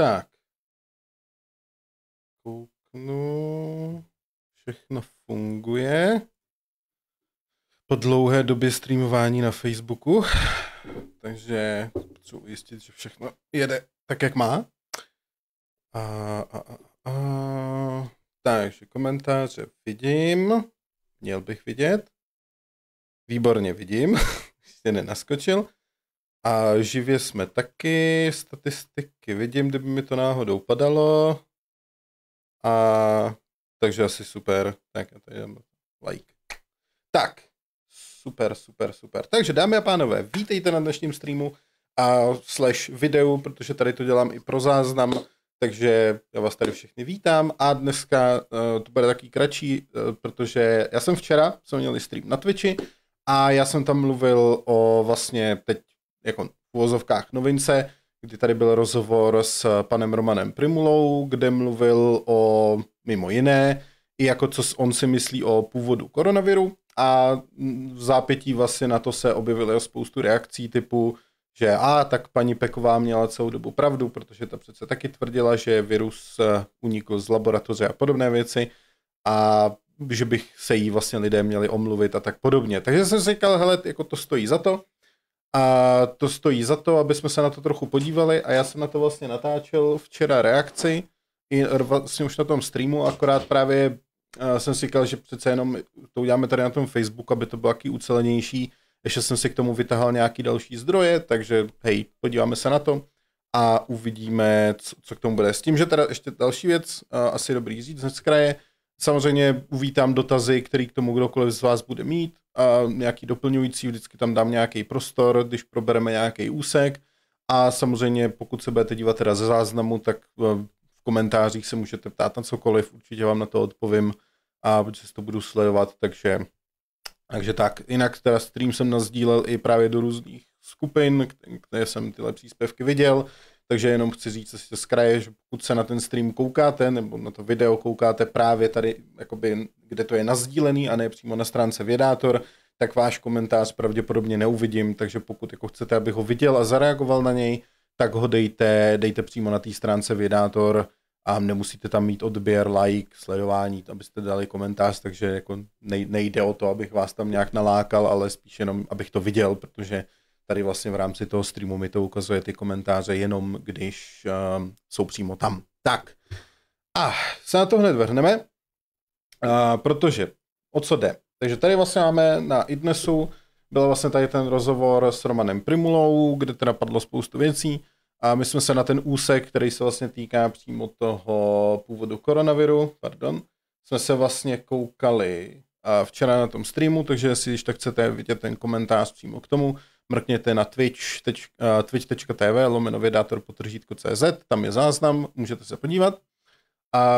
Tak. Kouknu. Všechno funguje. Po dlouhé době streamování na Facebooku. Takže chci ujistit, že všechno jede tak, jak má. A, a, a, a. Takže komentáře vidím. Měl bych vidět. Výborně vidím. Ještě nenaskočil. A živě jsme taky, statistiky vidím, kdyby mi to náhodou padalo. A takže asi super. Tak, to tady dám like. Tak, super, super, super. Takže dámy a pánové, vítejte na dnešním streamu a slash videu, protože tady to dělám i pro záznam, takže já vás tady všechny vítám a dneska uh, to bude taky kratší, uh, protože já jsem včera, jsem měl stream na Twitchi, a já jsem tam mluvil o vlastně, teď jako v úvozovkách novince, kdy tady byl rozhovor s panem Romanem Primulou, kde mluvil o mimo jiné, i jako co on si myslí o původu koronaviru a v zápětí vlastně na to se objevily spoustu reakcí typu, že a tak paní Peková měla celou dobu pravdu, protože ta přece taky tvrdila, že virus eh, unikl z laboratoře a podobné věci a že bych se jí vlastně lidé měli omluvit a tak podobně. Takže jsem si říkal, hele, jako to stojí za to, a to stojí za to, aby jsme se na to trochu podívali a já jsem na to vlastně natáčel včera reakci, i vlastně už na tom streamu, akorát právě eh, jsem si říkal, že přece jenom to uděláme tady na tom Facebooku, aby to bylo taky ucelenější, ještě jsem si k tomu vytahal nějaký další zdroje, takže hej, podíváme se na to a uvidíme, co, co k tomu bude. S tím, že teda ještě další věc, eh, asi dobrý říct z kraje, samozřejmě uvítám dotazy, který k tomu kdokoliv z vás bude mít, a nějaký doplňující, vždycky tam dám nějaký prostor, když probereme nějaký úsek a samozřejmě pokud se budete dívat teda ze záznamu, tak eh, v komentářích se můžete ptát na cokoliv, určitě vám na to odpovím a protože se to budu sledovat, takže, takže tak. Jinak teda stream jsem nazdílel i právě do různých skupin, kde jsem tyhle příspěvky viděl, takže jenom chci říct asi z kraje, že pokud se na ten stream koukáte, nebo na to video koukáte právě tady, jakoby, kde to je nazdílený a ne přímo na stránce Vědátor, tak váš komentář pravděpodobně neuvidím, takže pokud jako chcete, abych ho viděl a zareagoval na něj, tak ho dejte, dejte přímo na té stránce Vědátor a nemusíte tam mít odběr, like, sledování, abyste dali komentář, takže jako nejde o to, abych vás tam nějak nalákal, ale spíš jenom, abych to viděl, protože Tady vlastně v rámci toho streamu mi to ukazuje ty komentáře jenom, když uh, jsou přímo tam. Tak, a se na to hned vrhneme, uh, protože o co jde? Takže tady vlastně máme na Idnesu, byl vlastně tady ten rozhovor s Romanem Primulou, kde teda padlo spoustu věcí a my jsme se na ten úsek, který se vlastně týká přímo toho původu koronaviru, pardon, jsme se vlastně koukali včera na tom streamu, takže jestli když tak chcete vidět ten komentář přímo k tomu, mrkněte na twitch, teč, uh, twitch.tv lomeno vědátor potržítko CZ, tam je záznam, můžete se podívat. A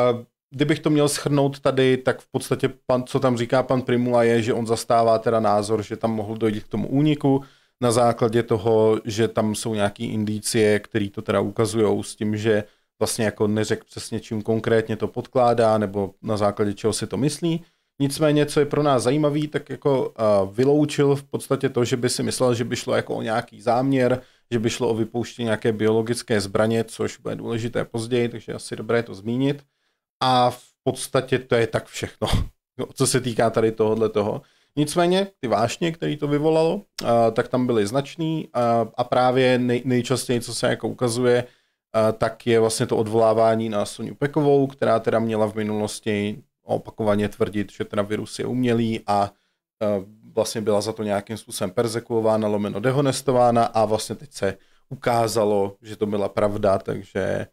kdybych to měl schrnout tady, tak v podstatě, pan, co tam říká pan Primula, je, že on zastává teda názor, že tam mohl dojít k tomu úniku na základě toho, že tam jsou nějaké indicie, které to teda ukazují s tím, že vlastně jako neřekl přesně, čím konkrétně to podkládá, nebo na základě čeho si to myslí. Nicméně, co je pro nás zajímavý, tak jako uh, vyloučil v podstatě to, že by si myslel, že by šlo jako o nějaký záměr, že by šlo o vypouštění nějaké biologické zbraně, což bude důležité později, takže asi dobré to zmínit. A v podstatě to je tak všechno, co se týká tady tohohle toho. Nicméně ty vášně, které to vyvolalo, uh, tak tam byly značný uh, a právě nej, nejčastěji, co se jako ukazuje, uh, tak je vlastně to odvolávání na Soniu Pekovou, která teda měla v minulosti opakovaně tvrdit, že ten virus je umělý a e, vlastně byla za to nějakým způsobem persekuována, lomeno dehonestována a vlastně teď se ukázalo, že to byla pravda, takže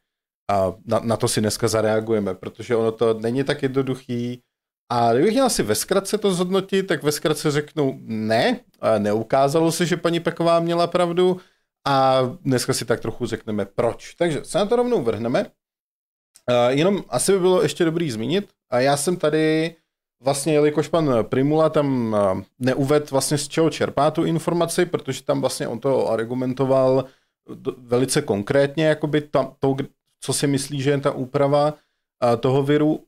a na, na to si dneska zareagujeme, protože ono to není tak jednoduchý. A kdybych měl si ve zkratce to zhodnotit, tak ve zkratce řeknu ne, neukázalo se, že paní Peková měla pravdu a dneska si tak trochu řekneme proč. Takže se na to rovnou vrhneme jenom asi by bylo ještě dobrý zmínit, a já jsem tady vlastně, jelikož pan Primula tam neuved vlastně z čeho čerpá tu informaci, protože tam vlastně on to argumentoval velice konkrétně, jakoby tam, to, co si myslí, že je ta úprava toho viru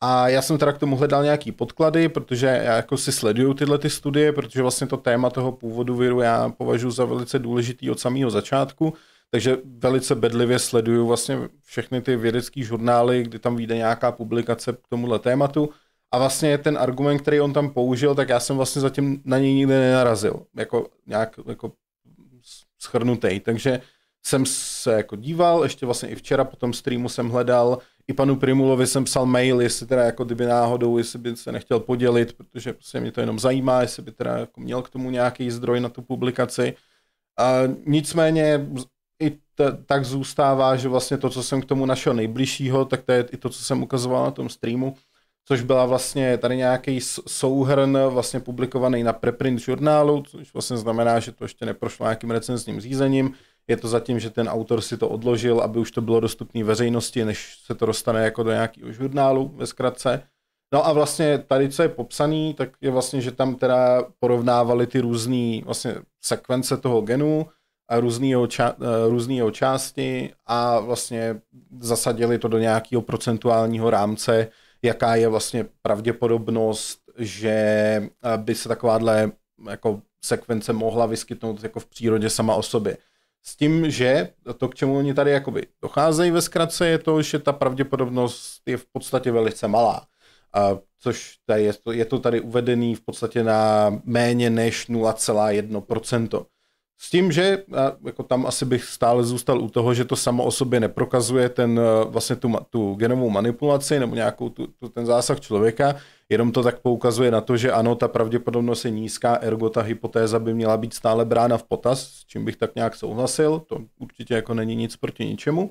a já jsem teda k tomu hledal nějaký podklady, protože já jako si sleduju tyhle ty studie, protože vlastně to téma toho původu viru já považuji za velice důležitý od samého začátku, takže velice bedlivě sleduju vlastně všechny ty vědecké žurnály, kdy tam vyjde nějaká publikace k tomuhle tématu. A vlastně ten argument, který on tam použil, tak já jsem vlastně zatím na něj nikdy nenarazil. Jako nějak jako schrnutý. Takže jsem se jako díval, ještě vlastně i včera po tom streamu jsem hledal, i panu Primulovi jsem psal mail, jestli teda jako kdyby náhodou, jestli by se nechtěl podělit, protože prostě mě to jenom zajímá, jestli by teda jako měl k tomu nějaký zdroj na tu publikaci. A nicméně t- tak zůstává, že vlastně to, co jsem k tomu našel nejbližšího, tak to je i to, co jsem ukazoval na tom streamu, což byla vlastně tady nějaký souhrn vlastně publikovaný na preprint žurnálu, což vlastně znamená, že to ještě neprošlo nějakým recenzním řízením. Je to zatím, že ten autor si to odložil, aby už to bylo dostupné veřejnosti, než se to dostane jako do nějakého žurnálu ve zkratce. No a vlastně tady, co je popsaný, tak je vlastně, že tam teda porovnávali ty různé vlastně sekvence toho genu, a různýho, ča, eh, části a vlastně zasadili to do nějakého procentuálního rámce, jaká je vlastně pravděpodobnost, že eh, by se takováhle jako sekvence mohla vyskytnout jako v přírodě sama o sobě. S tím, že to, k čemu oni tady jakoby docházejí ve zkratce, je to, že ta pravděpodobnost je v podstatě velice malá. A což tady je, to, je to tady uvedený v podstatě na méně než 0,1%. S tím, že jako tam asi bych stále zůstal u toho, že to samo o sobě neprokazuje ten, e, vlastně tu, tu genovou manipulaci nebo nějakou tu, tu, ten zásah člověka, jenom to tak poukazuje na to, že ano, ta pravděpodobnost je nízká, ergo ta hypotéza by měla být stále brána v potaz, s čím bych tak nějak souhlasil, to určitě jako není nic proti ničemu.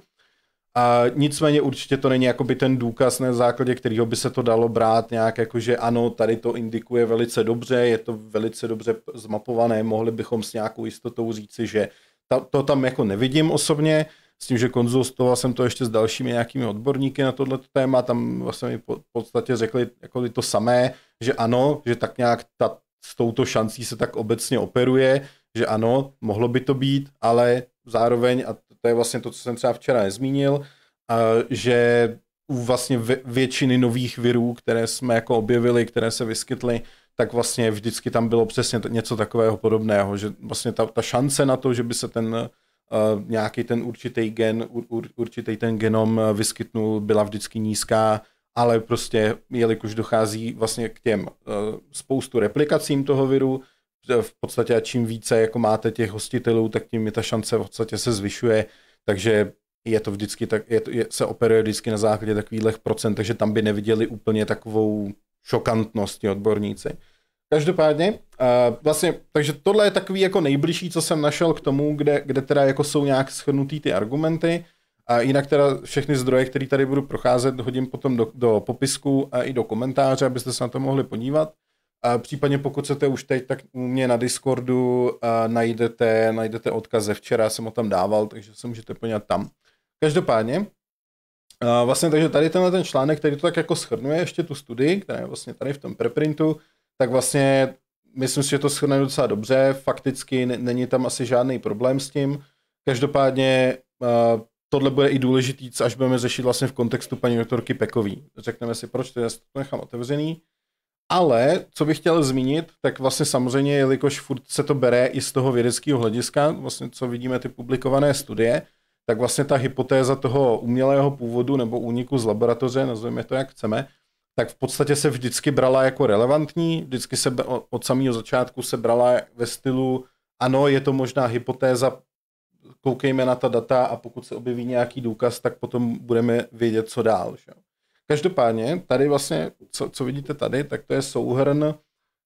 A nicméně určitě to není jakoby ten důkaz, na základě kterého by se to dalo brát nějak jako, že ano, tady to indikuje velice dobře, je to velice dobře zmapované, mohli bychom s nějakou jistotou říci, že ta, to tam jako nevidím osobně, s tím, že konzultoval jsem to ještě s dalšími nějakými odborníky na tohle téma, tam vlastně mi v podstatě řekli jako to samé, že ano, že tak nějak ta, s touto šancí se tak obecně operuje, že ano, mohlo by to být, ale zároveň, a to je vlastně to, co jsem třeba včera nezmínil, eh, že u vlastně většiny nových virů, které jsme jako objevili, které se vyskytly, tak vlastně vždycky tam bylo přesně něco takového podobného, že vlastně ta, ta šance na to, že by se ten Uh, nějaký ten určitý gen, ur, ur, určitý ten genom eh, vyskytnul, byla vždycky nízká, ale prostě jelikož dochází vlastně k těm uh, spoustu replikacím toho viru, E, v podstatě a čím více jako máte těch hostitelů, tak tím je ta šance v podstatě se zvyšuje, takže je to vždycky tak, je to, je, se operuje vždycky na základě takových procent, takže tam by neviděli úplně takovou šokantnost odborníci. Každopádně, uh, vlastně, takže tohle je takový jako nejbližší, co jsem našel k tomu, kde, kde teda jako jsou nějak schrnutý ty argumenty. A jinak teda všechny zdroje, které tady budu procházet, hodím potom do, do popisku a i do komentáře, abyste se na to mohli podívat. A případně pokud chcete už teď, tak u mě na Discordu eh, najdete, najdete odkaz ze včera, jsem ho tam dával, takže se můžete podívat tam. Každopádně, eh, vlastně takže tady tenhle ten článek, který to tak jako schrnuje ještě tu studii, která je vlastně tady v tom preprintu, tak vlastně myslím si, že to schrne docela dobře, fakticky není tam asi žádný problém s tím. Každopádně eh, tohle bude i důležitý, až budeme řešit vlastně v kontextu paní doktorky Pekový. Řekneme si, proč to, je. to nechám otevřený. Ale co bych chtěl zmínit, tak vlastně samozřejmě, jelikož furt se to bere i z toho vědeckého hlediska, vlastně co vidíme ty publikované studie, tak vlastně ta hypotéza toho umělého původu nebo úniku z laboratoře, nazveme to jak chceme, tak v podstatě se vždycky brala jako relevantní, vždycky se od samého začátku se brala ve stylu, ano, je to možná hypotéza, koukejme na ta data a pokud se objeví nějaký důkaz, tak potom budeme vědět, co dál. Že? Každopádně, tady vlastně, co, co vidíte tady, tak to je souhrn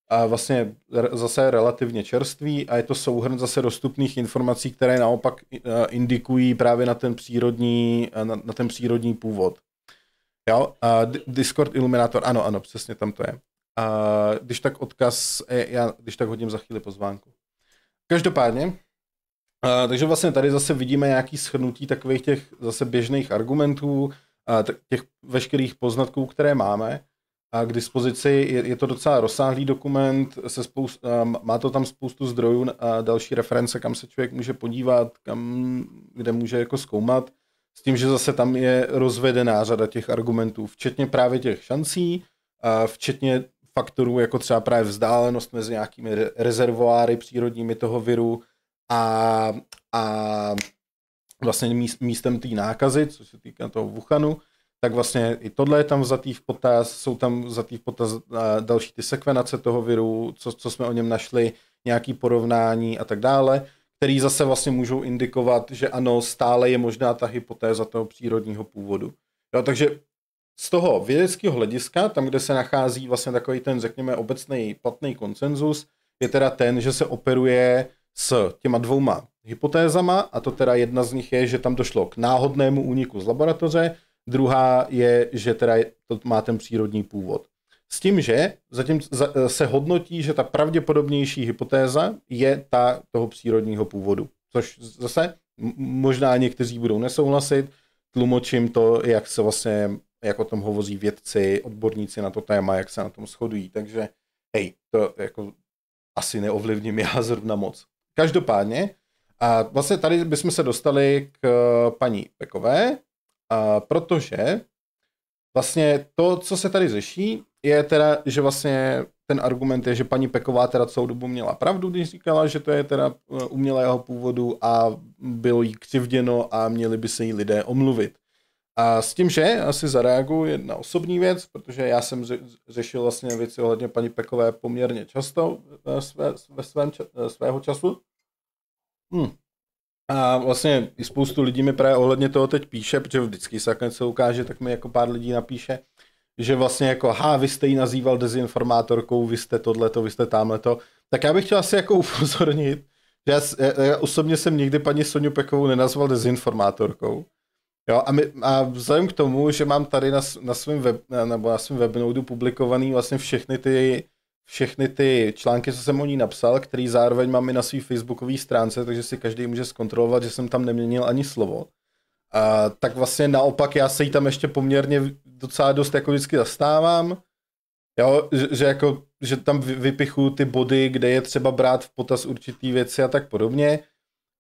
a vlastně zase relativně čerstvý a je to souhrn zase dostupných informací, které naopak e, indikují právě na ten přírodní, e, na, na ten přírodní původ. Jo? A Discord Illuminator, ano, ano, přesně tam to je. A když tak odkaz, e, já když tak hodím za chvíli pozvánku. Každopádně, a, takže vlastně tady zase vidíme nějaký shrnutí takových těch zase běžných argumentů, těch veškerých poznatků, které máme a k dispozici. Je, je to docela rozsáhlý dokument, se spoust, má to tam spoustu zdrojů a další reference, kam se člověk může podívat, kam, kde může jako zkoumat. S tím, že zase tam je rozvedená řada těch argumentů, včetně právě těch šancí, a včetně faktorů, jako třeba právě vzdálenost mezi nějakými rezervoáry přírodními toho viru a, a vlastně míst, místem té nákazy, co se týká toho Wuhanu, tak vlastně i tohle je tam vzatý v potaz, jsou tam vzatý v potaz další ty sekvenace toho viru, co, co jsme o něm našli, nějaký porovnání a tak dále, který zase vlastně můžou indikovat, že ano, stále je možná ta hypotéza toho přírodního původu. Jo, takže z toho vědeckého hlediska, tam, kde se nachází vlastně takový ten, řekněme, obecný platný konsenzus, je teda ten, že se operuje s těma dvouma hypotézama a to teda jedna z nich je, že tam došlo k náhodnému úniku z laboratoře, druhá je, že teda to má ten přírodní původ. S tím, že zatím se hodnotí, že ta pravděpodobnější hypotéza je ta toho přírodního původu. Což zase možná někteří budou nesouhlasit, tlumočím to, jak se vlastně, jak o tom hovoří vědci, odborníci na to téma, jak se na tom shodují. Takže hej, to jako asi neovlivním já zrovna moc. Každopádně, a vlastně tady bychom se dostali k eh, paní Pekové, protože vlastně to, co se tady řeší, je teda, že vlastně ten argument je, že paní Peková teda celou dobu měla pravdu, když říkala, že to je teda eh, umělého původu a bylo jí křivděno a měli by se jí lidé omluvit. A s tím, že asi zareaguji na osobní věc, protože já jsem řešil vlastně věci ohledně paní Pekové poměrně často ve, eh, své, ve svém, svého času. Hmm. A vlastně i spoustu lidí mi právě ohledně toho teď píše, protože vždycky se něco ukáže, tak mi jako pár lidí napíše, že vlastně jako, ha, vy jste ji nazýval dezinformátorkou, vy jste tohleto, vy jste tamhleto. Tak já bych chtěl asi jako upozornit, že já, já osobně jsem nikdy paní Soniu Pekovou nenazval dezinformátorkou. Jo, a, my, a vzhledem k tomu, že mám tady na, na svém web, nebo na svém webnodu publikovaný vlastně všechny ty všechny ty články, co jsem o ní napsal, který zároveň mám i na své facebookové stránce, takže si každý může zkontrolovat, že jsem tam neměnil ani slovo. A, tak vlastně naopak já se jí tam ještě poměrně docela dost jako vždycky zastávám, jo, že, že jako, že tam vypichu ty body, kde je třeba brát v potaz určitý věci a tak podobně.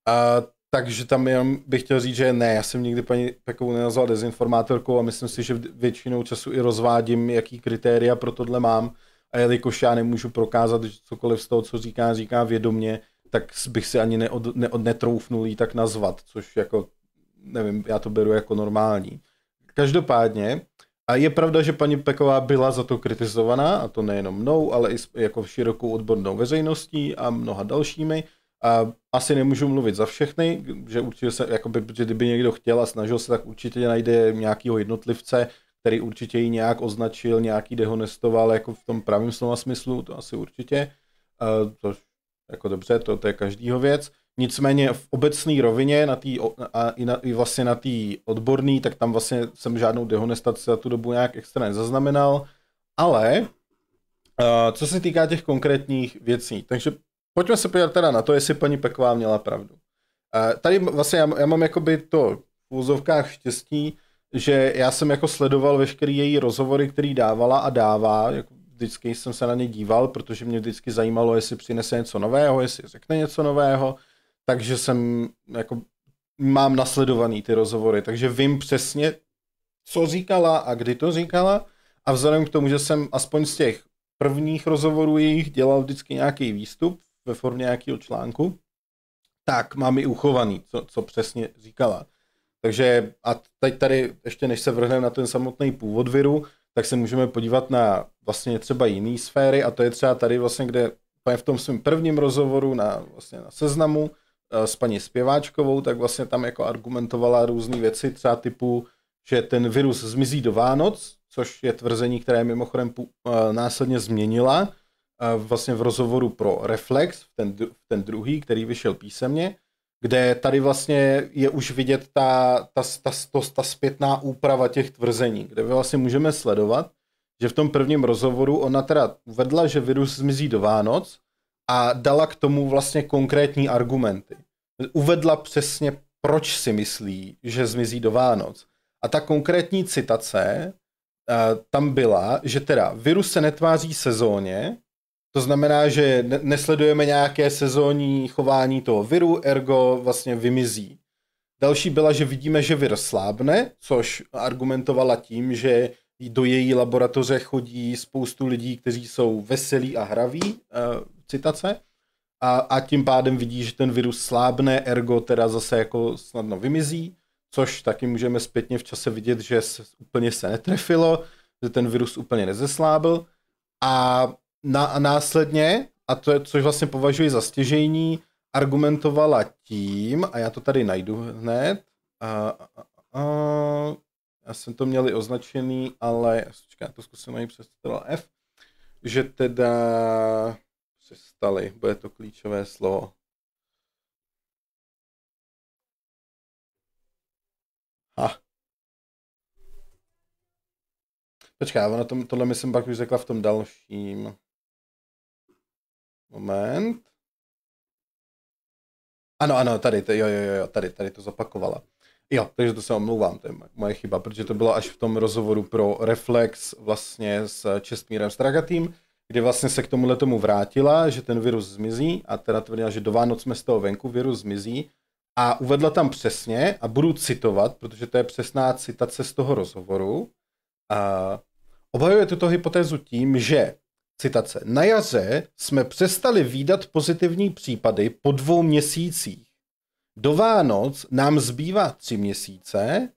A, takže tam jenom bych chtěl říct, že ne, já jsem nikdy paní takovou nenazval dezinformátorkou a myslím si, že většinou času i rozvádím, jaký kritéria pro tohle mám a jelikož já nemůžu prokázat, že cokoliv z toho, co říká, říká vědomě, tak bych si ani neod, neod, netroufnul jí tak nazvat, což jako, nevím, já to beru jako normální. Každopádně, a je pravda, že paní Peková byla za to kritizovaná, a to nejenom mnou, ale i jako širokou odbornou veřejností a mnoha dalšími. A asi nemůžu mluvit za všechny, že určitě se, jakoby, že kdyby někdo chtěl a snažil se, tak určitě najde nějakého jednotlivce, který určitě ji nějak označil, nějaký dehonestoval, jako v tom pravém slova smyslu, to asi určitě. Uh, eh, to jako dobře, to, to je každýho věc. Nicméně v obecné rovině na tý, a i, na, i vlastně na té odborné, tak tam vlastně jsem žádnou dehonestaci za tu dobu nějak extra nezaznamenal. Ale uh, co se týká těch konkrétních věcí, takže pojďme se podívat teda na to, jestli paní Peková měla pravdu. Uh, tady vlastně já, já mám jakoby to v úzovkách štěstí, že já jsem jako sledoval veškerý její rozhovory, který dávala a dává, jako vždycky jsem se na ně díval, protože mě vždycky zajímalo, jestli přinese něco nového, jestli řekne něco nového, takže jsem jako mám nasledovaný ty rozhovory, takže vím přesně, co říkala a kdy to říkala a vzhledem k tomu, že jsem aspoň z těch prvních rozhovorů jejich dělal vždycky nějaký výstup ve formě nějakého článku, tak mám i uchovaný, co, co přesně říkala. Takže a teď tady ještě než se vrhneme na ten samotný původ viru, tak se můžeme podívat na vlastně třeba jiné sféry a to je třeba tady vlastně, kde v tom svém prvním rozhovoru na, vlastně na seznamu eh, s paní Zpěváčkovou, tak vlastně tam jako argumentovala různé věci, třeba typu, že ten virus zmizí do Vánoc, což je tvrzení, které mimochodem eh, následně změnila eh, vlastně v rozhovoru pro Reflex, ten, ten druhý, který vyšel písemně, kde tady vlastně je už vidět ta, ta, ta, ta, ta zpětná úprava těch tvrzení, kde vlastně můžeme sledovat, že v tom prvním rozhovoru ona teda uvedla, že virus zmizí do Vánoc a dala k tomu vlastně konkrétní argumenty. Uvedla přesně, proč si myslí, že zmizí do Vánoc. A ta konkrétní citace eh, tam byla, že teda virus se netváří sezóně, to znamená, že nesledujeme nějaké sezónní chování toho viru, ergo vlastně vymizí. Další byla, že vidíme, že vir slábne, což argumentovala tím, že do její laboratoře chodí spoustu lidí, kteří jsou veselí a hraví, eh, citace, a, a tím pádem vidí, že ten virus slábne, ergo teda zase jako snadno vymizí, což taky můžeme zpětně v čase vidět, že se, úplně se netrefilo, že ten virus úplně nezeslábl a na, a následně, a to je, což vlastně považuji za stěžejní, argumentovala tím, a já to tady najdu hned, a, a, a, já jsem to měli označený, ale já to zkusím ani přes F, že teda přestali, bude to klíčové slovo. Ha. Počkej, ona to, tohle myslím pak už řekla v tom dalším. Moment. Ano, ano, tady, tady, jo, jo, jo, tady, tady to zapakovala. Jo, takže to se omlouvám, to je moje chyba, protože to bylo až v tom rozhovoru pro Reflex vlastně s Čestmírem Stragatým, kdy vlastně se k tomuhle tomu vrátila, že ten virus zmizí a teda tvrdila, že do Vánoc jsme z toho venku, virus zmizí a uvedla tam přesně a budu citovat, protože to je přesná citace z toho rozhovoru. A obhajuje tuto hypotézu tím, že Citace. Na jaře jsme přestali výdat pozitivní případy po dvou měsících. Do Vánoc nám zbývá tři měsíce,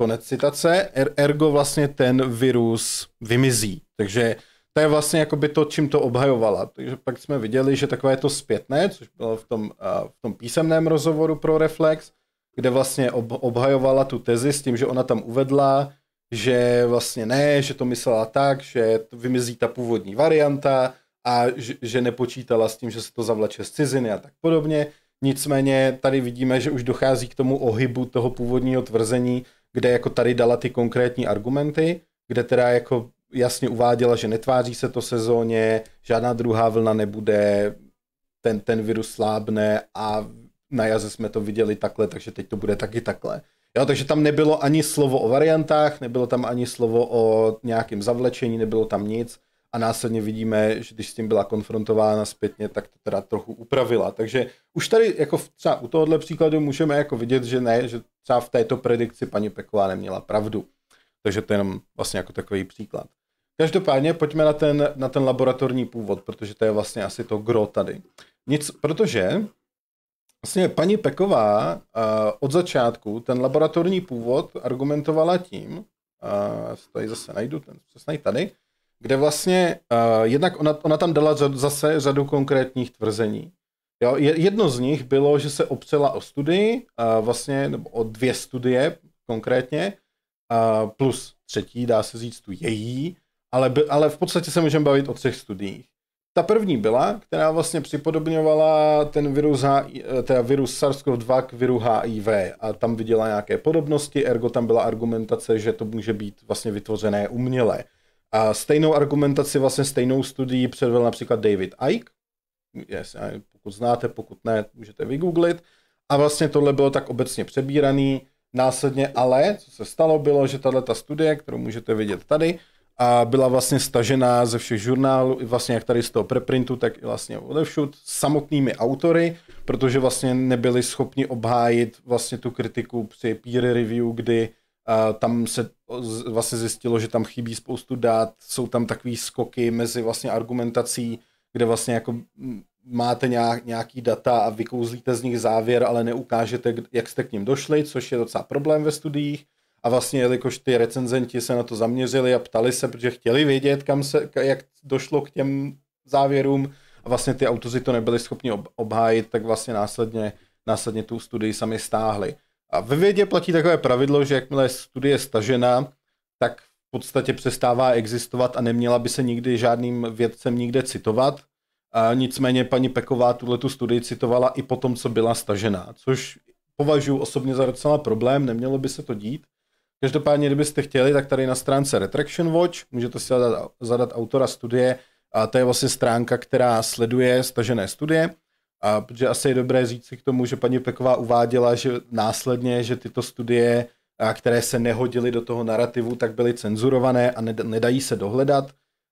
konec citace, er, ergo vlastně ten virus vymizí. Takže to je vlastně jako by to, čím to obhajovala. Takže pak jsme viděli, že takové to zpětné, což bylo v tom, v tom písemném rozhovoru pro Reflex, kde vlastně ob, obhajovala tu tezi s tím, že ona tam uvedla, že vlastně ne, že to myslela tak, že vymizí ta původní varianta a že, že nepočítala s tím, že se to zavlače z ciziny a tak podobně. Nicméně tady vidíme, že už dochází k tomu ohybu toho původního tvrzení, kde jako tady dala ty konkrétní argumenty, kde teda jako jasně uváděla, že netváří se to sezóně, žádná druhá vlna nebude, ten, ten virus slábne a na jaze jsme to viděli takhle, takže teď to bude taky takhle. Jo, takže tam nebylo ani slovo o variantách, nebylo tam ani slovo o nějakém zavlečení, nebylo tam nic. A následně vidíme, že když s tím byla konfrontována zpětně, tak to teda trochu upravila. Takže už tady jako v, třeba u tohohle příkladu můžeme jako vidět, že ne, že třeba v této predikci paní Peková neměla pravdu. Takže to je jenom vlastně jako takový příklad. Každopádně pojďme na ten, na ten laboratorní původ, protože to je vlastně asi to gro tady. Nic, protože Vlastně paní Peková eh, od začátku ten laboratorní původ argumentovala tím, tady zase najdu ten přesně tady, kde vlastně eh, jednak ona, ona tam dala zase řadu konkrétních tvrzení. Jo, jedno z nich bylo, že se opřela o studii, vlastně nebo o dvě studie konkrétně, plus třetí, dá se říct tu její, ale, ale v podstatě se můžeme bavit o třech studiích. Ta první byla, která vlastně připodobňovala ten virus, HI, eh, teda virus SARS-CoV-2 k viru HIV a tam viděla nějaké podobnosti, ergo tam byla argumentace, že to může být vlastně vytvořené uměle. A stejnou argumentaci, vlastně stejnou studii předvedl například David Icke, yes, pokud znáte, pokud ne, můžete vygooglit. A vlastně tohle bylo tak obecně přebíraný. Následně ale, co se stalo, bylo, že tahle ta studie, kterou můžete vidět tady, a byla vlastně stažená ze všech žurnálů, vlastně jak tady z toho preprintu, tak i vlastně odevšud samotnými autory, protože vlastně nebyli schopni obhájit vlastně tu kritiku při peer review, kdy a tam se vlastně zjistilo, že tam chybí spoustu dát, jsou tam takové skoky mezi vlastně argumentací, kde vlastně jako máte nějaký data a vykouzlíte z nich závěr, ale neukážete, jak jste k ním došli, což je docela problém ve studiích a vlastně, jelikož ty recenzenti se na to zaměřili a ptali se, protože chtěli vědět, kam se, jak došlo k těm závěrům, a vlastně ty autozy to nebyli schopni ob- obhájit, tak vlastně následně, následně tu studii sami stáhli. A ve vědě platí takové pravidlo, že jakmile studie je stažena, tak v podstatě přestává existovat a neměla by se nikdy žádným vědcem nikde citovat. A nicméně paní Peková tuhle tu studii citovala i po tom, co byla stažena, což považuji osobně za docela problém, nemělo by se to dít. Každopádně, kdybyste chtěli, tak tady na stránce Retraction Watch můžete si zadat, zadat autora studie a to je vlastně stránka, která sleduje stažené studie. A protože asi je dobré říct si k tomu, že paní Peková uváděla, že následně, že tyto studie, které se nehodily do toho narrativu, tak byly cenzurované a nedají se dohledat.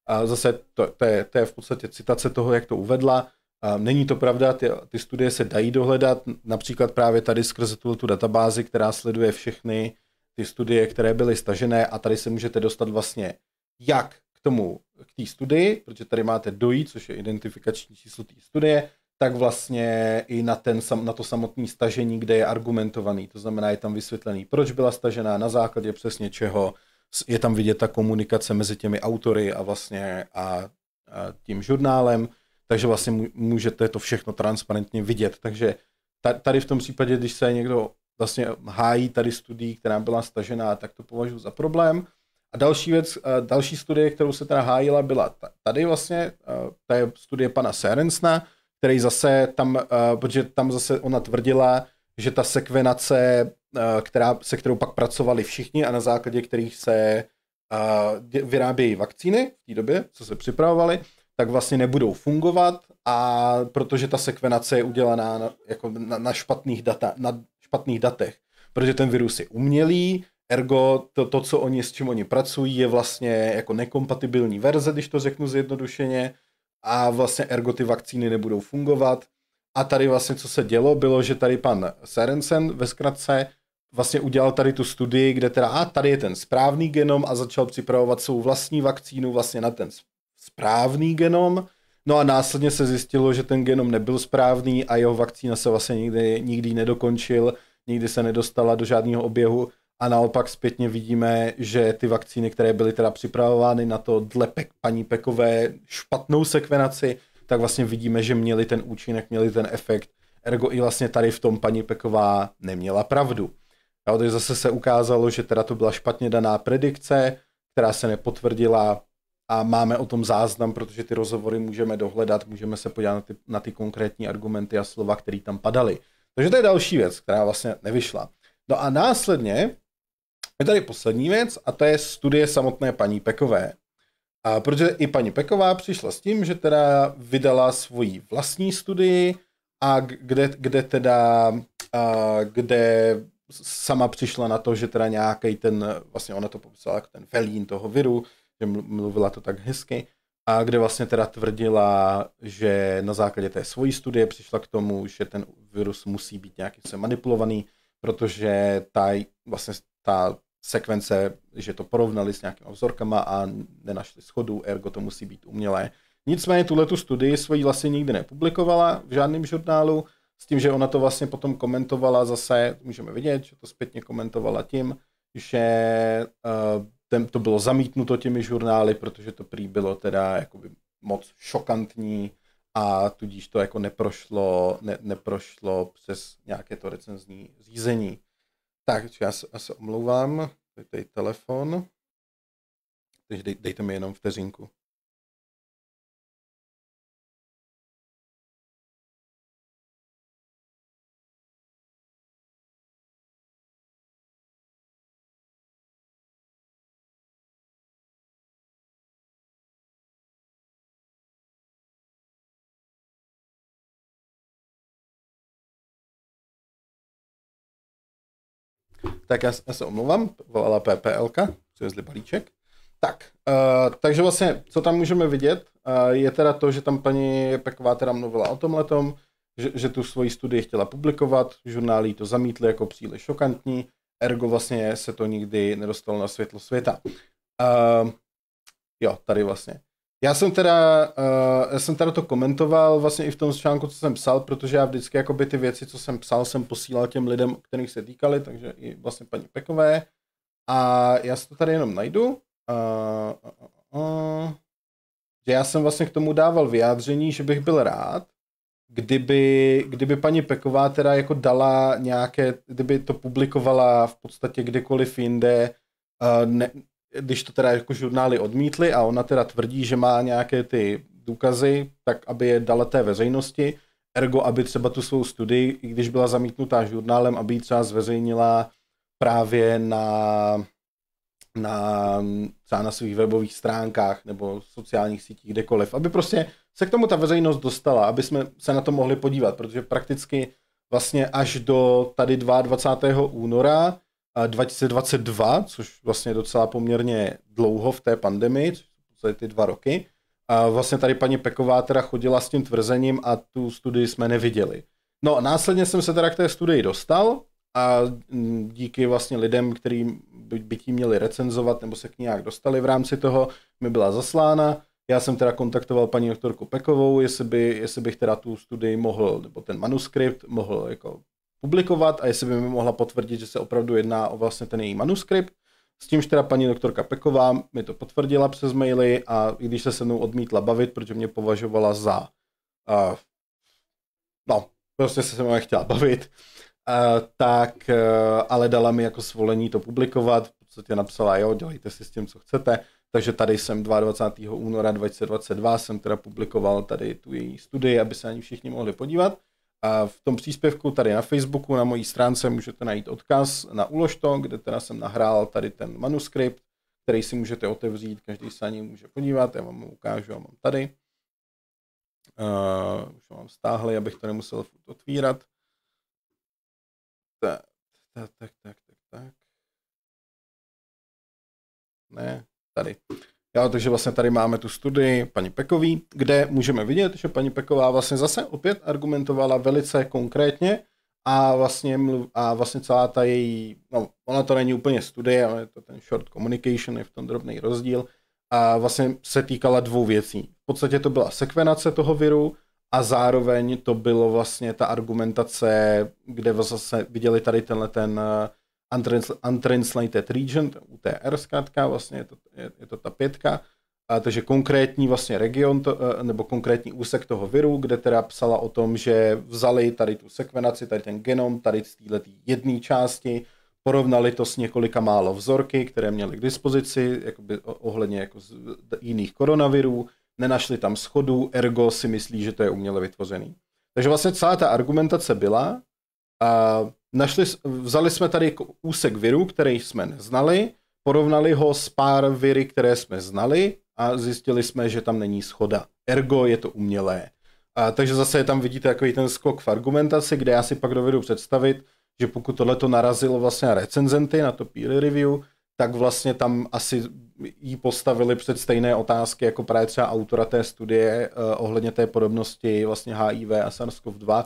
A zase to, to, je, to je v podstatě citace toho, jak to uvedla. A není to pravda, ty, ty studie se dají dohledat, například právě tady skrze tu, tu databázi, která sleduje všechny ty studie, které byly stažené a tady se můžete dostat vlastně jak k tomu, k té studii, protože tady máte dojít, což je identifikační číslo té studie, tak vlastně i na, ten, na to samotné stažení, kde je argumentovaný. To znamená, je tam vysvětlený, proč byla stažená, na základě přesně čeho, je tam vidět ta komunikace mezi těmi autory a vlastně a, a tím žurnálem, takže vlastně můžete to všechno transparentně vidět. Takže tady v tom případě, když se někdo vlastně hájí tady studii, která byla stažená, tak to považuji za problém. A další věc, eh, další studie, kterou se teda hájila, byla tady vlastně, eh, ta je studie pana Serensna, který zase tam, eh, protože tam zase ona tvrdila, že ta sekvenace, která, se kterou pak pracovali všichni a na základě kterých se vyrábějí vakcíny v té době, co se připravovali, tak vlastně nebudou fungovat a protože ta sekvenace je udělaná na, jako na, na špatných data, na špatných datech, protože ten virus je umělý, ergo to, to co oni, s čím oni pracují, je vlastně jako nekompatibilní verze, když to řeknu zjednodušeně, a vlastně ergo ty vakcíny nebudou fungovat. A tady vlastně, co se dělo, bylo, že tady pan Serensen ve zkratce vlastně udělal tady tu studii, kde teda, a tady je ten správný genom a začal připravovat svou vlastní vakcínu vlastně na ten správný genom No a následně se zjistilo, že ten genom nebyl správný a jeho vakcína se vlastně nikdy, nikdy nedokončil, nikdy se nedostala do žádného oběhu a naopak zpětně vidíme, že ty vakcíny, které byly teda připravovány na to dle pek, paní Pekové špatnou sekvenaci, tak vlastně vidíme, že měli ten účinek, měli ten efekt. Ergo i vlastně tady v tom paní Peková neměla pravdu. A zase se ukázalo, že teda to byla špatně daná predikce, která se nepotvrdila a máme o tom záznam, protože ty rozhovory můžeme dohledat, můžeme se podívat na ty, na ty konkrétní argumenty a slova, které tam padaly. Takže to je další věc, která vlastně nevyšla. No a následně je tady poslední věc a to je studie samotné paní Pekové. A protože i paní Peková přišla s tím, že teda vydala svoji vlastní studii, a kde, kde teda, a kde sama přišla na to, že teda nějaký ten, vlastně ona to popsala jako ten felín toho viru, že mluvila to tak hezky, a kde vlastně teda tvrdila, že na základě té svojí studie přišla k tomu, že ten virus musí být nějakým se manipulovaný, protože ta, vlastně ta sekvence, že to porovnali s nějakýma vzorkama a nenašli schodu, ergo to musí být umělé. Nicméně tuhle tu studii svoji vlastně nikdy nepublikovala v žádném žurnálu, s tím, že ona to vlastně potom komentovala zase, můžeme vidět, že to zpětně komentovala tím, že uh, ten, to bylo zamítnuto těmi žurnály, protože to prý bylo teda jakoby moc šokantní a tudíž to jako neprošlo, ne, neprošlo přes nějaké to recenzní řízení. Tak, já se, já se omlouvám, to je tady telefon. Takže dej, dejte mi jenom vteřinku. tak já, já se omlouvám, volala PPLK, přivezli balíček. Tak, uh, takže vlastně, co tam můžeme vidět, uh, je teda to, že tam paní Peková teda mluvila o tom letom, že, že tu svoji studii chtěla publikovat, žurnálí to zamítli jako příliš šokantní, ergo vlastně se to nikdy nedostalo na světlo světa. Uh, jo, tady vlastně. Já jsem teda, uh, já jsem teda to komentoval vlastně i v tom článku, co jsem psal, protože já vždycky jakoby ty věci, co jsem psal, jsem posílal těm lidem, kterých se týkali, takže i vlastně paní Pekové. A já si to tady jenom najdu. Uh, uh, uh, že já jsem vlastně k tomu dával vyjádření, že bych byl rád, kdyby, kdyby paní Peková teda jako dala nějaké, kdyby to publikovala v podstatě kdekoliv jinde, eh, ne, když to teda jako žurnály odmítly a ona teda tvrdí, že má nějaké ty důkazy, tak aby je dala té veřejnosti, ergo aby třeba tu svou studii, i když byla zamítnutá žurnálem, aby ji třeba zveřejnila právě na, na, třeba na svých webových stránkách nebo sociálních sítích, kdekoliv, aby prostě se k tomu ta veřejnost dostala, aby jsme se na to mohli podívat, protože prakticky vlastně až do tady 22. února 2022, což vlastně docela poměrně dlouho v té pandemii, což ty dva roky. A vlastně tady paní Peková teda chodila s tím tvrzením a tu studii jsme neviděli. No následně jsem se teda k té studii dostal a mm, díky vlastně lidem, který by tím měli recenzovat nebo se k ní nějak dostali v rámci toho, mi byla zaslána. Já jsem teda kontaktoval paní doktorku Pekovou, jestli, by, jestli bych teda tu studii mohl, nebo ten manuskript mohl jako publikovat a jestli by mi mohla potvrdit, že se opravdu jedná o vlastně ten její manuskript. S tímž teda paní doktorka Peková mi to potvrdila přes maily a i když se se mnou odmítla bavit, protože mě považovala za... Uh, no, prostě se se mnou nechtěla bavit, uh, tak uh, ale dala mi jako svolení to publikovat, v podstatě napsala, jo, dělejte si s tím, co chcete, takže tady jsem 22. února 2022, jsem teda publikoval tady tu její studii, aby se ani ní všichni mohli podívat. A v tom příspěvku tady na Facebooku, na mojí stránce, můžete najít odkaz na Uložto, kde teda jsem nahrál tady ten manuskript, který si můžete otevřít, každý se na něj může podívat, já vám ho ukážu, já mám tady. Uh, už mám stáhli, abych to nemusel otvírat. Tak, tak, tak, tak, tak, tak. Ne, tady. Jo, takže vlastně tady máme tu studii paní Pekový, kde můžeme vidět, že paní Peková vlastně zase opět argumentovala velice konkrétně a vlastně, mluv, a vlastně celá ta její, no ona to není úplně studie, ale je to ten short communication, je v tom drobný rozdíl, a vlastně se týkala dvou věcí. V podstatě to byla sekvenace toho viru a zároveň to bylo vlastně ta argumentace, kde vlastně viděli tady tenhle ten eh, Untranslated Region, UTR zkrátka, vlastně je to, je, je to ta pětka, a takže konkrétní vlastně region to, eh, nebo konkrétní úsek toho viru, kde teda psala o tom, že vzali tady tu sekvenaci, tady ten genom, tady z této jedné části, porovnali to s několika málo vzorky, které měli k dispozici, jakoby ohledně jako z jiných koronavirů, nenašli tam schodu, ergo si myslí, že to je uměle vytvořený. Takže vlastně celá ta argumentace byla, a našli, vzali jsme tady úsek viru, který jsme neznali, porovnali ho s pár viry, které jsme znali a zjistili jsme, že tam není schoda. Ergo je to umělé. A, takže zase tam vidíte takový ten skok v argumentaci, kde já si pak dovedu představit, že pokud tohle to narazilo vlastně na recenzenty, na to peer review, tak vlastně tam asi jí postavili před stejné otázky jako právě třeba autora té studie eh, ohledně té podobnosti vlastně HIV a SARS-CoV-2,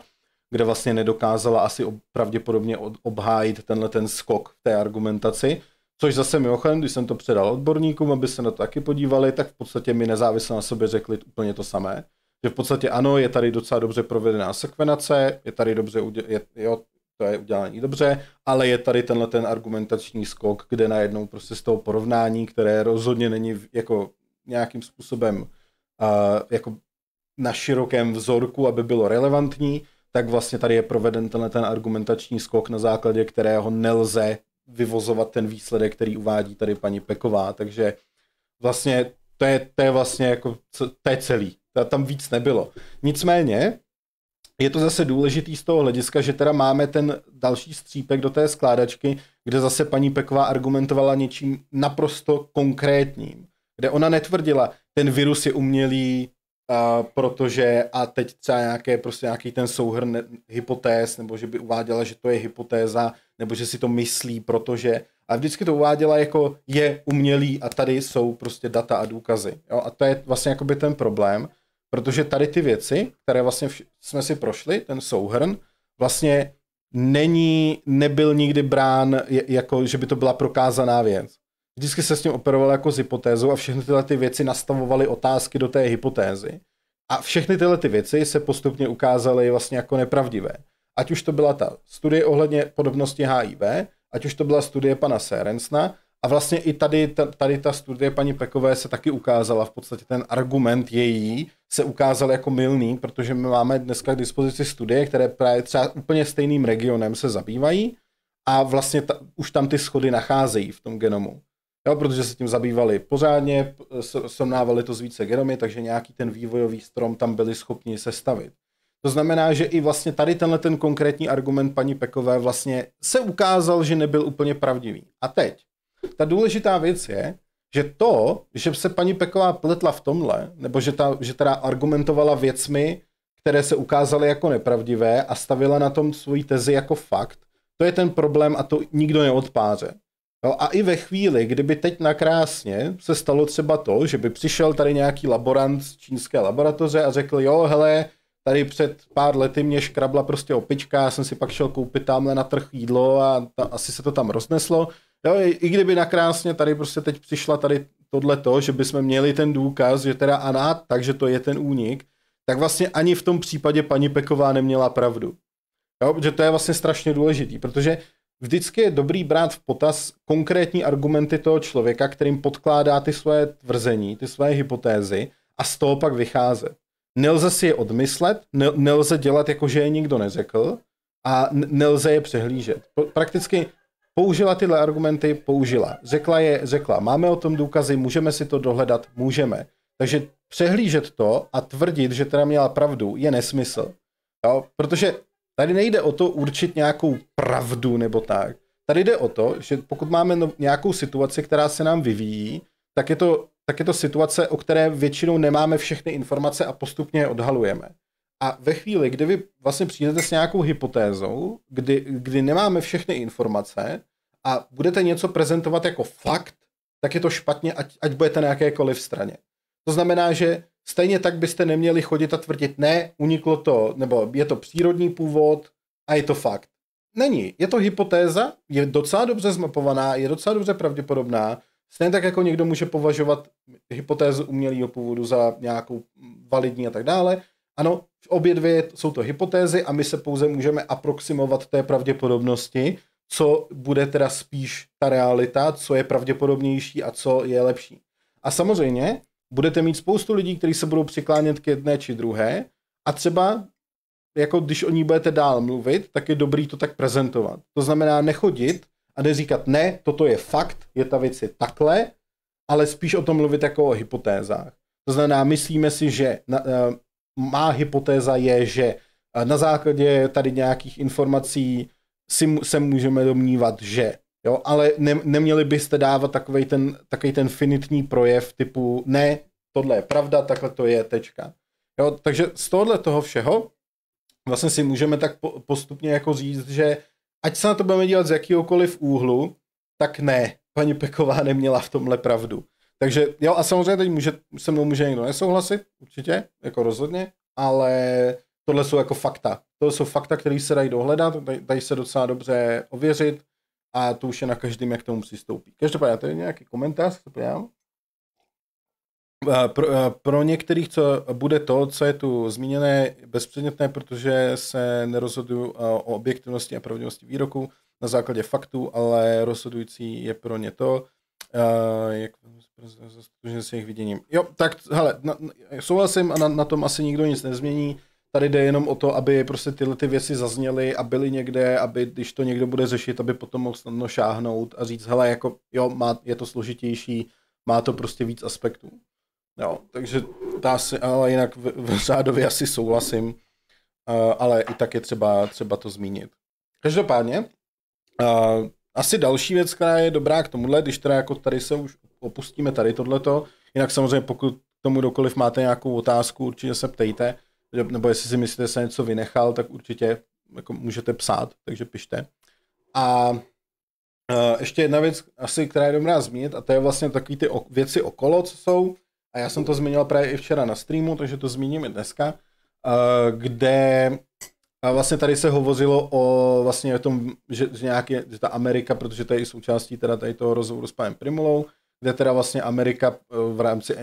kde vlastně nedokázala asi pravděpodobně obhájit tenhle ten skok v té argumentaci. Což zase mimochodem, když jsem to předal odborníkům, aby se na to taky podívali, tak v podstatě mi nezávisle na sobě řekli úplně to samé. Že v podstatě ano, je tady docela dobře provedená sekvenace, je tady dobře, udě- je, jo, to je udělání dobře, ale je tady tenhle ten argumentační skok, kde najednou prostě z toho porovnání, které rozhodně není jako nějakým způsobem uh, jako na širokém vzorku, aby bylo relevantní, tak vlastně tady je proveden tenhle ten argumentační skok, na základě kterého nelze vyvozovat ten výsledek, který uvádí tady paní Peková, takže vlastně to je, to je vlastně jako, to je celý, tam víc nebylo. Nicméně, je to zase důležitý z toho hlediska, že teda máme ten další střípek do té skládačky, kde zase paní Peková argumentovala něčím naprosto konkrétním, kde ona netvrdila, ten virus je umělý, Uh, protože a teď třeba nějaké, prostě nějaký ten souhrn ne, hypotéz, nebo že by uváděla, že to je hypotéza, nebo že si to myslí, protože a vždycky to uváděla jako je umělý a tady jsou prostě data a důkazy. Jo? A to je vlastně jakoby ten problém, protože tady ty věci, které vlastně vš- jsme si prošli, ten souhrn, vlastně není, nebyl nikdy brán je, jako, že by to byla prokázaná věc vždycky se s ním operoval jako s hypotézou a všechny tyhle ty věci nastavovaly otázky do té hypotézy. A všechny tyhle ty věci se postupně ukázaly vlastně jako nepravdivé. Ať už to byla ta studie ohledně podobnosti HIV, ať už to byla studie pana Serensna a vlastně i tady, ta, tady ta studie paní Pekové se taky ukázala, v podstatě ten argument její se ukázal jako mylný, protože my máme dneska k dispozici studie, které právě třeba úplně stejným regionem se zabývají a vlastně ta, už tam ty schody nacházejí v tom genomu. Jo, protože se tím zabývali pořádně, srovnávali to s více genomy, takže nějaký ten vývojový strom tam byli schopni sestavit. To znamená, že i vlastně tady tenhle ten konkrétní argument paní Pekové vlastně se ukázal, že nebyl úplně pravdivý. A teď, ta důležitá věc je, že to, že se paní Peková pletla v tomhle, nebo že, ta, že teda argumentovala věcmi, které se ukázaly jako nepravdivé a stavila na tom svoji tezi jako fakt, to je ten problém a to nikdo neodpáře. No a i ve chvíli, kdyby teď nakrásně se stalo třeba to, že by přišel tady nějaký laborant z čínské laboratoře a řekl, jo, hele, tady před pár lety mě škrabla prostě opička, já jsem si pak šel koupit tamhle na trh jídlo a ta, asi se to tam rozneslo. Jo, i kdyby nakrásně tady prostě teď přišla tady tohle to, že bychom měli ten důkaz, že teda aná, takže to je ten únik, tak vlastně ani v tom případě paní Peková neměla pravdu. Jo, že to je vlastně strašně důležitý, protože vždycky je dobrý brát v potaz konkrétní argumenty toho člověka, kterým podkládá ty své tvrzení, ty své hypotézy a z toho pak vycházet. Nelze si je odmyslet, ne, nelze dělat jako, že je nikdo neřekl a nelze je přehlížet. Prakticky použila tyhle argumenty, použila. Řekla je, řekla, máme o tom důkazy, můžeme si to dohledat, můžeme. Takže přehlížet to a tvrdit, že teda měla pravdu, je nesmysl. Jo? Protože Tady nejde o to určit nějakou pravdu nebo tak. Tady jde o to, že pokud máme no, nějakou situaci, která se nám vyvíjí, tak je, to, tak je to situace, o které většinou nemáme všechny informace a postupně je odhalujeme. A ve chvíli, kdy vy vlastně přijdete s nějakou hypotézou, kdy, kdy nemáme všechny informace a budete něco prezentovat jako fakt, tak je to špatně, ať, ať budete na jakékoliv straně. To znamená, že Stejně tak byste neměli chodit a tvrdit, ne, uniklo to, nebo je to přírodní původ a je to fakt. Není. Je to hypotéza, je docela dobře zmapovaná, je docela dobře pravděpodobná. Stejně tak jako někdo může považovat hypotézu umělého původu za nějakou validní a tak dále. Ano, obě dvě jsou to hypotézy a my se pouze můžeme aproximovat té pravděpodobnosti, co bude teda spíš ta realita, co je pravděpodobnější a co je lepší. A samozřejmě budete mít spoustu lidí, kteří se budou přiklánět k jedné či druhé a třeba jako když o ní budete dál mluvit, tak je dobrý to tak prezentovat. To znamená nechodit a neříkat ne, toto je fakt, je ta věc je takhle, ale spíš o tom mluvit jako o hypotézách. To znamená, myslíme si, že na, eh, má hypotéza je, že eh, na základě tady nějakých informací si, se můžeme domnívat, že Jo, ale ne, neměli byste dávat takový ten, takový ten finitní projev typu ne, tohle je pravda, takhle to je, tečka. Jo, takže z tohohle toho všeho vlastně si můžeme tak po, postupně jako říct, že ať se na to budeme dělat z jakýhokoliv úhlu, tak ne, paní Peková neměla v tomhle pravdu. Takže jo, a samozřejmě teď může, se mnou může někdo nesouhlasit, určitě, jako rozhodně, ale tohle jsou jako fakta. To jsou fakta, které se dají dohledat, dají se docela dobře ověřit a to už je na každém, jak tomu přistoupí. Každopádně, to je nějaký komentář, se podívám. Eh, pro, eh, pro některých co bude to, co je tu zmíněné, bezpředmětné, protože se nerozhodují eh, o objektivnosti a pravdivosti výroku na základě faktů, ale rozhodující je pro ně to, jak se jejich viděním. Jo, tak hele, na, souhlasím a na, na tom asi nikdo nic nezmění. Tady jde jenom o to, aby prostě tyhle ty věci zazněly a byly někde, aby když to někdo bude řešit, aby potom mohl snadno šáhnout a říct, hele, jako jo, má, je to složitější, má to prostě víc aspektů. Jo, takže ta si, ale jinak v, v řádově asi souhlasím, uh, ale i tak je třeba, třeba to zmínit. Každopádně, uh, asi další věc, která je dobrá k tomuhle, když teda jako tady se už opustíme tady tohleto, jinak samozřejmě pokud tomu dokoliv máte nějakou otázku, určitě se ptejte, nebo jestli si myslíte, že jsem něco vynechal, tak určitě jako můžete psát, takže pište. A Uh, ještě jedna věc, asi, která je dobrá zmínit, a to je vlastně takový ty ok- věci okolo, co jsou, a já jsem to zmínil právě i včera na streamu, takže to zmíním i dneska, uh, kde vlastně tady se hovořilo o vlastně o tom, že, že, nějaké, že ta Amerika, protože to je i součástí teda tady toho rozhovoru s panem Primulou, kde teda vlastně Amerika e, v rámci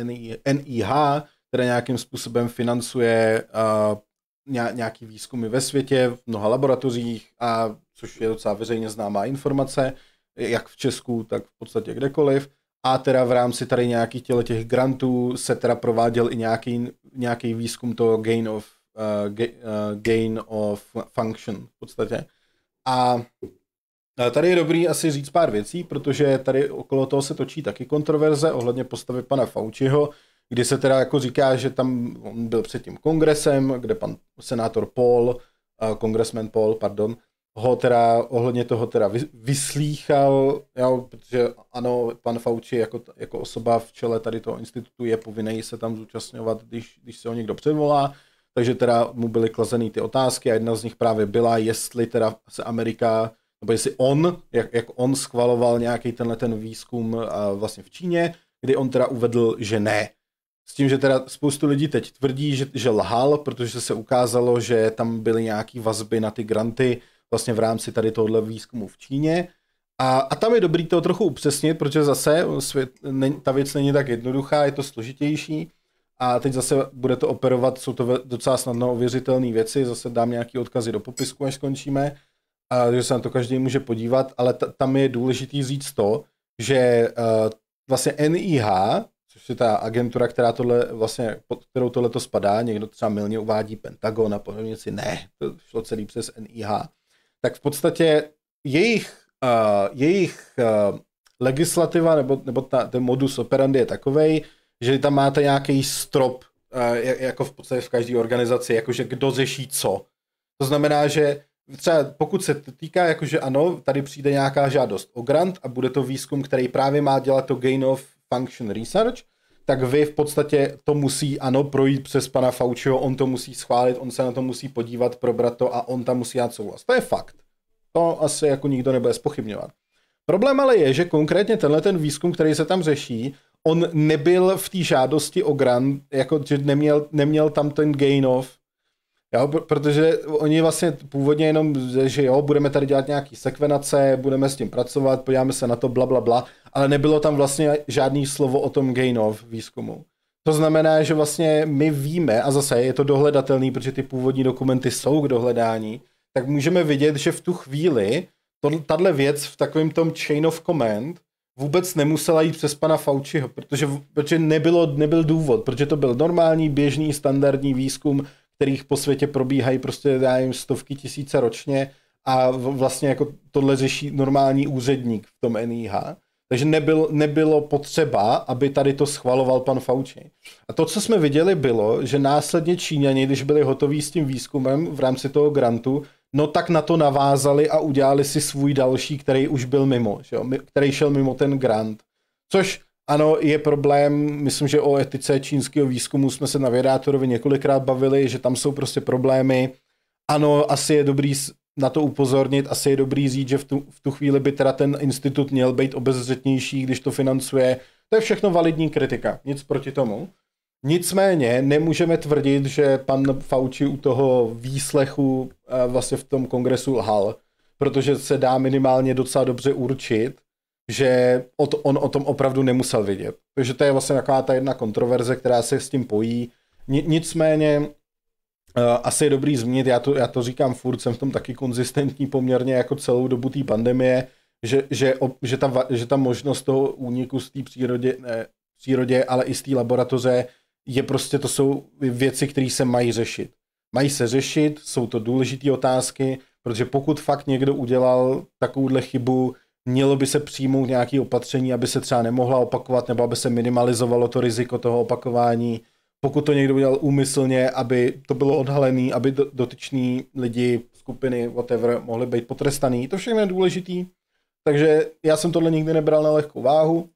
NIH které nějakým způsobem financuje nějaký výzkumy ve světě, v mnoha laboratořích, a což je docela veřejně známá informace, jak v Česku, tak v podstatě kdekoliv. A teda v rámci tady nějakých těle těch grantů se teda prováděl i nějaký, nějaký výzkum toho gain of, uh, gain of function v podstatě. A tady je dobrý asi říct pár věcí, protože tady okolo toho se točí taky kontroverze ohledně postavy pana Fauciho, kdy se teda jako říká, že tam on byl před tím kongresem, kde pan senátor Paul, eh, kongresmen Paul, pardon, ho teda ohledně toho teda vyslýchal, jo, protože ano, pan Fauci jako, jako osoba v čele tady toho institutu je povinný se tam zúčastňovat, když, když se ho někdo předvolá, takže teda mu byly klazeny ty otázky a jedna z nich právě byla, jestli teda se Amerika, nebo jestli on, jak, jak on schvaloval nějaký tenhle ten výzkum eh, vlastně v Číně, kdy on teda uvedl, že ne. S tím, že teda spoustu lidí teď tvrdí, že, že lhal, protože se ukázalo, že tam byly nějaké vazby na ty granty vlastně v rámci tady tohohle výzkumu v Číně. A, a tam je dobrý to trochu upřesnit, protože zase svět, ne, ta věc není tak jednoduchá, je to složitější. A teď zase bude to operovat, jsou to docela snadno ověřitelné věci, zase dám nějaký odkazy do popisku, až skončíme, a, že se na to každý může podívat, ale t- tam je důležitý říct to, že uh, vlastně NIH prostě ta agentura, která tohle, vlastně, pod kterou tohle to spadá, někdo třeba milně uvádí Pentagon a podobně si, ne, to šlo celý přes NIH, tak v podstatě jejich, uh, jejich uh, legislativa nebo, nebo ta, ten modus operandi je takový, že tam máte nějaký strop, uh, jako v podstatě v každé organizaci, jakože kdo řeší co. To znamená, že třeba pokud se týká, jakože ano, tady přijde nějaká žádost o grant a bude to výzkum, který právě má dělat to gain of function research, tak vy v podstatě to musí, ano, projít přes pana Fauciho, on to musí schválit, on se na to musí podívat, probrat to a on tam musí dát souhlas. To je fakt. To asi jako nikdo nebude spochybňovat. Problém ale je, že konkrétně tenhle ten výzkum, který se tam řeší, on nebyl v té žádosti o grant, jako že neměl, neměl tam ten gain of, Jo, protože oni vlastně původně jenom, že jo, budeme tady dělat nějaký sekvenace, budeme s tím pracovat, podíváme se na to, bla, bla, bla ale nebylo tam vlastně žádný slovo o tom Gainov výzkumu. To znamená, že vlastně my víme, a zase je to dohledatelný, protože ty původní dokumenty jsou k dohledání, tak můžeme vidět, že v tu chvíli tahle věc v takovém tom chain of command vůbec nemusela jít přes pana Fauciho, protože, protože nebylo, nebyl důvod, protože to byl normální, běžný, standardní výzkum, kterých po světě probíhají prostě, já jim, stovky tisíce ročně a vlastně jako tohle řeší normální úředník v tom NIH. Takže nebyl, nebylo potřeba, aby tady to schvaloval pan Fauci. A to, co jsme viděli, bylo, že následně Číňani, když byli hotoví s tím výzkumem v rámci toho grantu, no tak na to navázali a udělali si svůj další, který už byl mimo, že jo? který šel mimo ten grant. Což ano, je problém, myslím, že o etice čínského výzkumu jsme se na Vědátorovi několikrát bavili, že tam jsou prostě problémy. Ano, asi je dobrý na to upozornit. Asi je dobrý říct, že v tu, v tu chvíli by teda ten institut měl být obezřetnější, když to financuje. To je všechno validní kritika, nic proti tomu. Nicméně nemůžeme tvrdit, že pan Fauci u toho výslechu eh, vlastně v tom kongresu lhal, protože se dá minimálně docela dobře určit, že on o tom opravdu nemusel vidět. Takže to je vlastně taková ta jedna kontroverze, která se s tím pojí. Nicméně Eh, asi je dobrý zmínit, já to, já to říkám furt, jsem v tom taky konzistentní poměrně jako celou dobu té pandemie, že, že, že, ta, že ta možnost toho úniku z té přírodě, ne, eh, přírodě, ale i z té laboratoře je prostě, to jsou věci, které se mají řešit. Mají se řešit, jsou to důležité otázky, protože pokud fakt někdo udělal takovouhle chybu, mělo by se přijmout nějaké opatření, aby se třeba nemohla opakovat, nebo aby se minimalizovalo to riziko toho opakování pokud to někdo udělal úmyslně, aby to bylo odhalené, aby dotyční lidi, skupiny, whatever, mohly být potrestaný. To všechno je důležitý. Takže já jsem tohle nikdy nebral na lehkou váhu.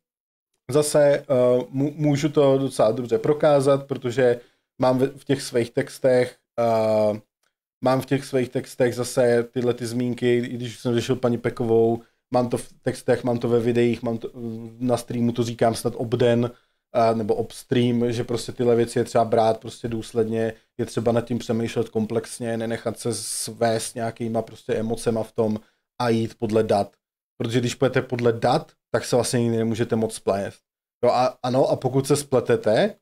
Zase eh, můžu to docela dobře prokázat, protože mám v těch svých textech eh, mám v těch svých textech zase tyhle ty zmínky, i když jsem řešil paní Pekovou, mám to v textech, mám to ve videích, mám to, na streamu to říkám snad obden, nebo upstream, že prostě tyhle věci je třeba brát prostě důsledně, je třeba nad tím přemýšlet komplexně, nenechat se svést nějakýma prostě emocema v tom a jít podle dat. Protože když půjdete podle dat, tak se vlastně nikdy nemůžete moc splést. Jo a ano, a pokud se spletete,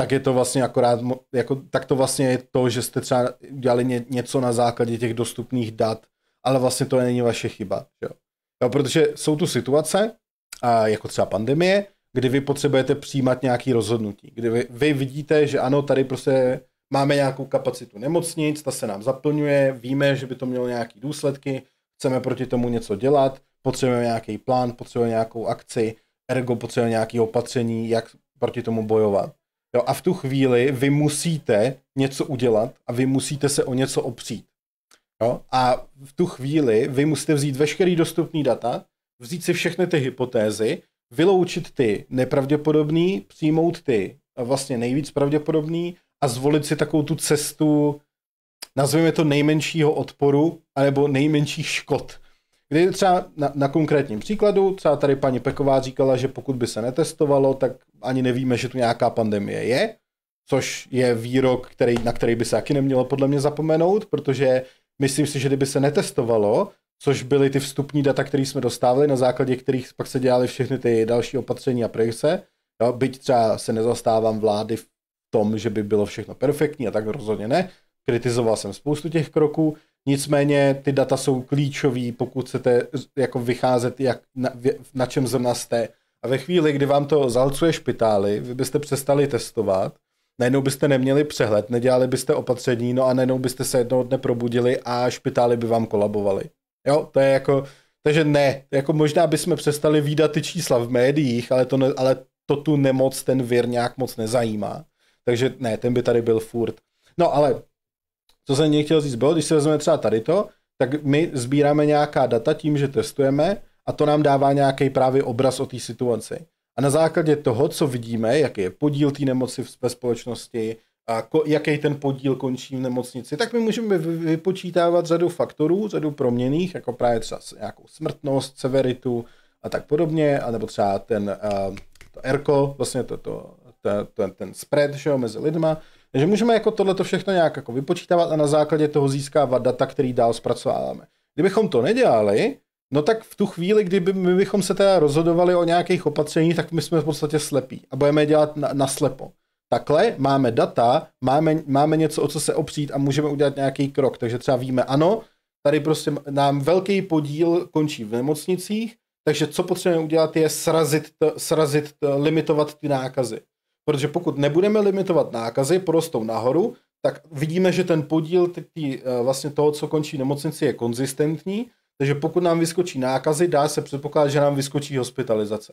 tak je to vlastně akorát, jako, tak to vlastně je to, že jste třeba dělali ně, něco na základě těch dostupných dat, ale vlastně to není vaše chyba. Jo? Jo, protože jsou tu situace, a jako třeba pandemie, kdy vy potřebujete přijímat nějaké rozhodnutí. Kdy vy, vy vidíte, že ano, tady prostě máme nějakou kapacitu nemocnic, ta se nám zaplňuje, víme, že by to mělo nějaké důsledky, chceme proti tomu něco dělat, potřebujeme nějaký plán, potřebujeme nějakou akci, ergo potřebujeme nějaké opatření, jak proti tomu bojovat. Jo, a v tu chvíli vy musíte něco udělat a vy musíte se o něco opřít. Jo? A v tu chvíli vy musíte vzít veškerý dostupný data, vzít si všechny ty hypotézy vyloučit ty nepravděpodobný, přijmout ty eh, vlastně nejvíc pravděpodobný a zvolit si takovou tu cestu, nazveme to nejmenšího odporu, anebo nejmenších škod. Kdy třeba na, na konkrétním příkladu, třeba tady paní Peková říkala, že pokud by se netestovalo, tak ani nevíme, že tu nějaká pandemie je, což je výrok, který, na který by se taky nemělo podle mě zapomenout, protože myslím si, že kdyby se netestovalo, což byly ty vstupní data, které jsme dostávali, na základě kterých pak se dělaly všechny ty další opatření a projekce. Jo, byť třeba se nezastávám vlády v tom, že by bylo všechno perfektní a tak rozhodně ne. Kritizoval jsem spoustu těch kroků, nicméně ty data jsou klíčový, pokud chcete jako vycházet, jak, na, na čem zrna jste. A ve chvíli, kdy vám to zalcuje špitály, vy byste přestali testovat, najednou byste neměli přehled, nedělali byste opatření, no a najednou byste se jednoho dne probudili a špitály by vám kolabovaly. Jo, to je jako, takže ne, jako možná bychom přestali výdat ty čísla v médiích, ale to, ne, ale to tu nemoc ten vir nějak moc nezajímá. Takže ne, ten by tady byl furt. No ale, co jsem mě chtěl říct, bylo, když si vezmeme třeba tady to, tak my sbíráme nějaká data tím, že testujeme a to nám dává nějaký právě obraz o té situaci. A na základě toho, co vidíme, jaký je podíl té nemoci ve společnosti, a ko, jaký ten podíl končí v nemocnici, tak my můžeme vypočítávat řadu faktorů, řadu proměných, jako právě třeba nějakou smrtnost, severitu a tak podobně, a nebo třeba ten uh, to erko, vlastně to, to, to, to, ten spread že jo, mezi lidma. Takže můžeme jako tohle všechno nějak jako vypočítávat a na základě toho získávat data, který dál zpracováváme. Kdybychom to nedělali, No tak v tu chvíli, kdyby my bychom se teda rozhodovali o nějakých opatřeních, tak my jsme v podstatě slepí a budeme dělat na, na slepo takhle máme data, máme, máme něco, o co se opřít a můžeme udělat nějaký krok. Takže třeba víme, ano, tady prostě nám velký podíl končí v nemocnicích, takže co potřebujeme udělat je srazit, srazit limitovat ty nákazy. Protože pokud nebudeme limitovat nákazy, porostou nahoru, tak vidíme, že ten podíl tý, tý, eh, vlastně toho, co končí nemocnici, je konzistentní, takže pokud nám vyskočí nákazy, dá se předpokládat, že nám vyskočí hospitalizace.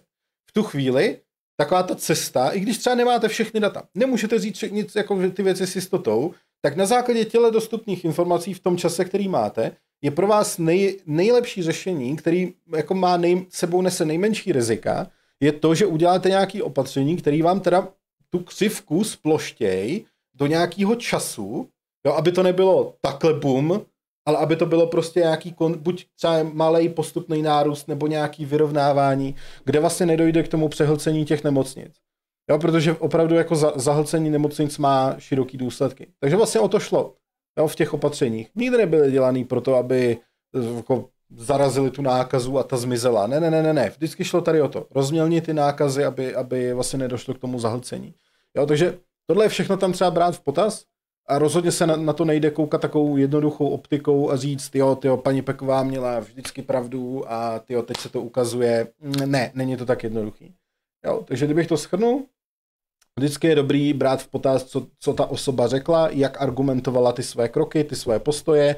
V tu chvíli taková ta cesta, i když třeba nemáte všechny data, nemůžete říct nic jako ty věci s jistotou, tak na základě těle dostupných informací v tom čase, který máte, je pro vás nej, nejlepší řešení, který jako má nej, sebou nese nejmenší rizika, je to, že uděláte nějaké opatření, který vám teda tu křivku sploštěj do nějakého času, jo, aby to nebylo takhle bum, ale aby to bylo prostě nějaký, kon, buď třeba malý postupný nárůst nebo nějaký vyrovnávání, kde vlastně nedojde k tomu přehlcení těch nemocnic. Jo, protože opravdu jako za, zahlcení nemocnic má široký důsledky. Takže vlastně o to šlo jo, v těch opatřeních. Nikdy nebyly dělaný to, aby eh, jako, zarazili tu nákazu a ta zmizela. Ne, ne, ne, ne, ne. Vždycky šlo tady o to. Rozmělnit ty nákazy, aby, aby vlastně nedošlo k tomu zahlcení. Jo, takže tohle je všechno tam třeba brát v potaz a rozhodně se na, na to nejde koukat takovou jednoduchou optikou a říct, jo, tyjo, paní Peková měla vždycky pravdu a tyjo, teď se to ukazuje. Ne, není to tak jednoduchý. Jo, takže kdybych to schrnul, vždycky je dobrý brát v potaz, co, co ta osoba řekla, jak argumentovala ty své kroky, ty své postoje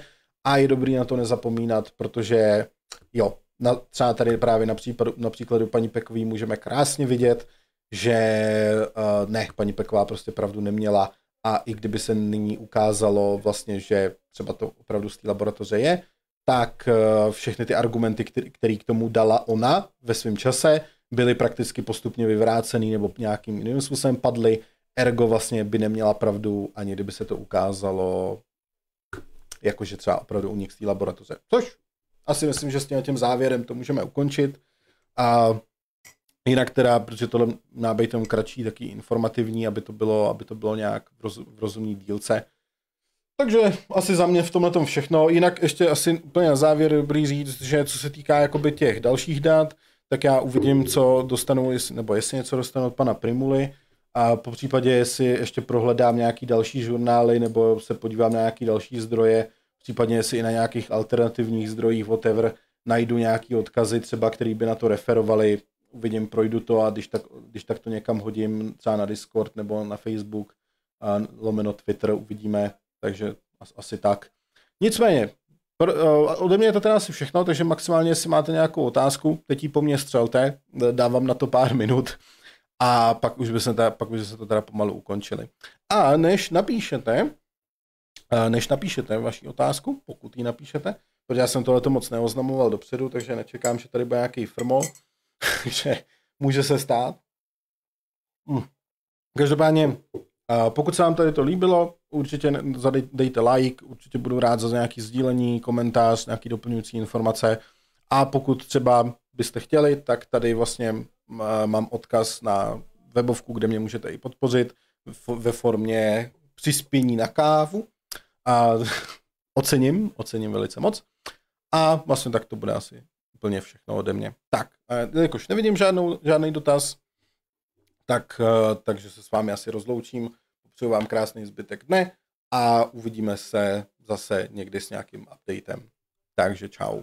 a je dobrý na to nezapomínat, protože jo, na, třeba tady právě na, případu, na příkladu paní Pekový můžeme krásně vidět, že uh, ne, paní Peková prostě pravdu neměla a i kdyby se nyní ukázalo vlastně, že třeba to opravdu z té laboratoře je, tak eh, všechny ty argumenty, které k tomu dala ona ve svém čase, byly prakticky postupně vyvrácený nebo nějakým jiným způsobem padly, ergo vlastně by neměla pravdu, ani kdyby se to ukázalo jakože třeba opravdu unik z té laboratoře. Což asi myslím, že s tím, tím závěrem to můžeme ukončit. A jinak teda, protože tohle má být jenom kratší, taky informativní, aby to bylo, aby to bylo nějak v, roz, v rozumný dílce. Takže asi za mě v tomhle tom všechno. Jinak ještě asi úplně na závěr dobrý říct, že co se týká jakoby těch dalších dat, tak já uvidím, co dostanu, nebo jestli něco dostanu od pana Primuly a po případě, jestli ještě prohledám nějaký další žurnály nebo se podívám na nějaký další zdroje, případně jestli i na nějakých alternativních zdrojích, whatever, najdu nějaký odkazy třeba, který by na to referovali, uvidím, projdu to a když tak, když tak to někam hodím, třeba na Discord nebo na Facebook, a lomeno Twitter, uvidíme, takže as, asi tak. Nicméně, pro, eh, ode mě je to teda asi všechno, takže maximálně, jestli máte nějakou otázku, teď ji po mně střelte, dávám na to pár minut a pak už se teda, pak už se to teda pomalu ukončili. A než napíšete, eh, než napíšete vaši otázku, pokud ji napíšete, protože já jsem tohle moc neoznamoval dopředu, takže nečekám, že tady bude nějaký firmol, takže může se stát. Hm. Každopádně, pokud se vám tady to líbilo, určitě dejte like, určitě budu rád za nějaký sdílení, komentář, nějaký doplňující informace. A pokud třeba byste chtěli, tak tady vlastně mám odkaz na webovku, kde mě můžete i podpořit ve formě přispění na kávu. A ocením, ocením velice moc. A vlastně tak to bude asi úplně všechno ode mě. Tak, jakož nevidím žádnou, žádný dotaz, tak, eh, takže se s vámi asi rozloučím. Přeju vám krásný zbytek dne a uvidíme se zase někdy s nějakým updatem. Takže čau.